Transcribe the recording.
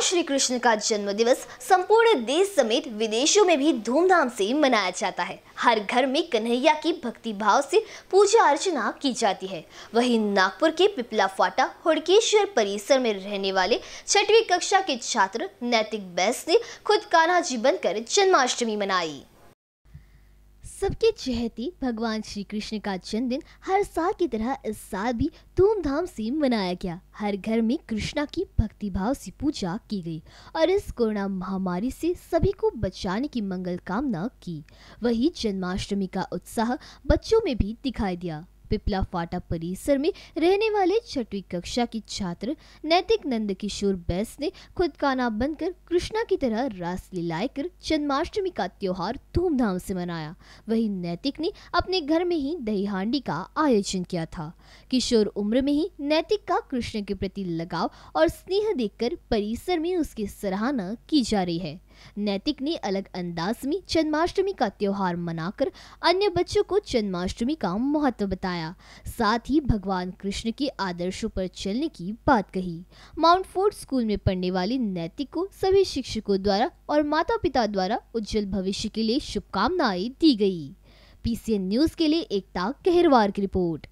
भगवान श्री कृष्ण का जन्म दिवस संपूर्ण देश समेत विदेशों में भी धूमधाम से मनाया जाता है हर घर में कन्हैया की भक्ति भाव से पूजा अर्चना की जाती है वहीं नागपुर के पिपला फाटा हुड़केश्वर परिसर में रहने वाले छठवीं कक्षा के छात्र नैतिक बैस ने खुद कान्हा जी बनकर जन्माष्टमी मनाई सबके चहती भगवान श्री कृष्ण का जन्मदिन हर साल की तरह इस साल भी धूमधाम से मनाया गया हर घर में कृष्णा की भक्तिभाव से पूजा की गई और इस कोरोना महामारी से सभी को बचाने की मंगल कामना की वही जन्माष्टमी का उत्साह बच्चों में भी दिखाई दिया पिपला फाटा परिसर में रहने वाले छठवी कक्षा की छात्र नैतिक नंद किशोर बैस ने खुद काना बनकर कृष्णा की तरह रास लीलाए कर जन्माष्टमी का त्योहार धूमधाम से मनाया वही नैतिक ने अपने घर में ही दही हांडी का आयोजन किया था किशोर उम्र में ही नैतिक का कृष्ण के प्रति लगाव और स्नेह देखकर परिसर में उसकी सराहना की जा रही है नैतिक ने अलग अंदाज में जन्माष्टमी का त्यौहार मनाकर अन्य बच्चों को जन्माष्टमी का महत्व बताया साथ ही भगवान कृष्ण के आदर्शों पर चलने की बात कही माउंट फोर्ट स्कूल में पढ़ने वाली नैतिक को सभी शिक्षकों द्वारा और माता पिता द्वारा उज्जवल भविष्य के लिए शुभकामनाएं दी गई पीसीएन न्यूज के लिए एकता कहरवार की रिपोर्ट